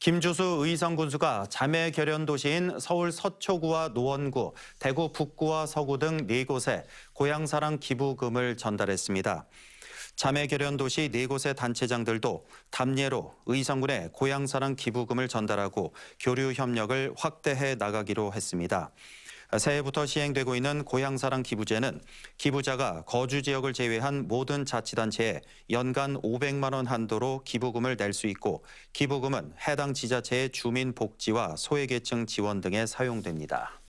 김주수 의성 군수가 자매 결연 도시인 서울 서초구와 노원구, 대구 북구와 서구 등 4곳에 고향사랑 기부금을 전달했습니다. 자매 결연 도시 4곳의 단체장들도 담례로 의성군에 고향사랑 기부금을 전달하고 교류 협력을 확대해 나가기로 했습니다. 새해부터 시행되고 있는 고향사랑 기부제는 기부자가 거주 지역을 제외한 모든 자치단체에 연간 500만 원 한도로 기부금을 낼 수 있고 기부금은 해당 지자체의 주민 복지와 소외계층 지원 등에 사용됩니다.